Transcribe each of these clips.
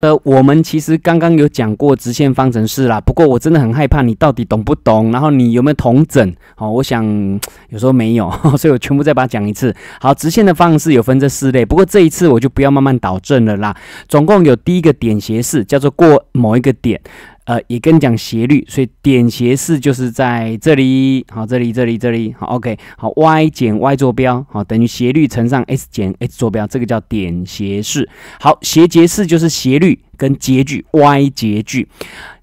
呃，我们其实刚刚有讲过直线方程式啦，不过我真的很害怕你到底懂不懂，然后你有没有同整？好，我想 有时候没有，所以我全部再把它讲一次。好，直线的方程式有分这四类，不过这一次我就不要慢慢导正了啦。总共有第一个点斜式，叫做过某一个点。呃，也跟你讲斜率，所以点斜式就是在这里，好，这里，这里，这里，好，OK，好，y 减 y 坐标，好，等于斜率乘上 s 减 s 坐标，这个叫点斜式，好，斜截式就是斜率。跟截距 y 截距，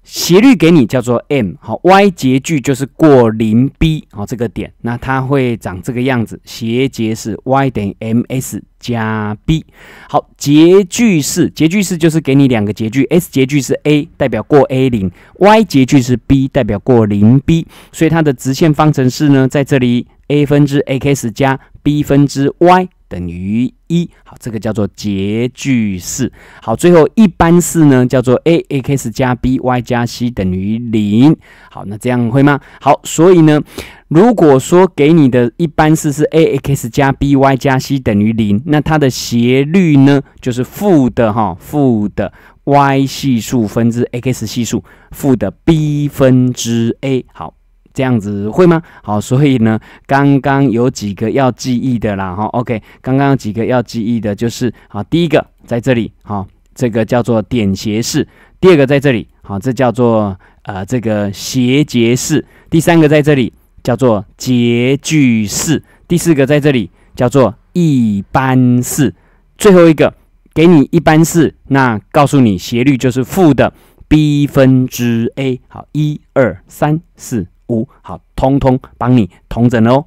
斜率给你叫做 m 好，y 截距就是过零 b 好这个点，那它会长这个样子，斜截是 y 等于 m s 加 b 好，截距式截距式就是给你两个截距，s 截距是 a 代表过 a 零，y 截距是 b 代表过零 b，所以它的直线方程式呢在这里 a 分之 a x 加 b 分之 y。等于一，好，这个叫做截距式。好，最后一般式呢叫做 a x 加 b y 加 c 等于零。好，那这样会吗？好，所以呢，如果说给你的一般式是 a x 加 b y 加 c 等于零，那它的斜率呢就是负的哈，负的 y 系数分之 x 系数，负的 b 分之 a。好。这样子会吗？好，所以呢，刚刚有几个要记忆的啦，哈，OK，刚刚有几个要记忆的，就是啊，第一个在这里，好，这个叫做点斜式；第二个在这里，好，这叫做呃这个斜截式；第三个在这里叫做截距式；第四个在这里叫做一般式；最后一个给你一般式，那告诉你斜率就是负的 b 分之 a。好，一二三四。五好，通通帮你同整哦。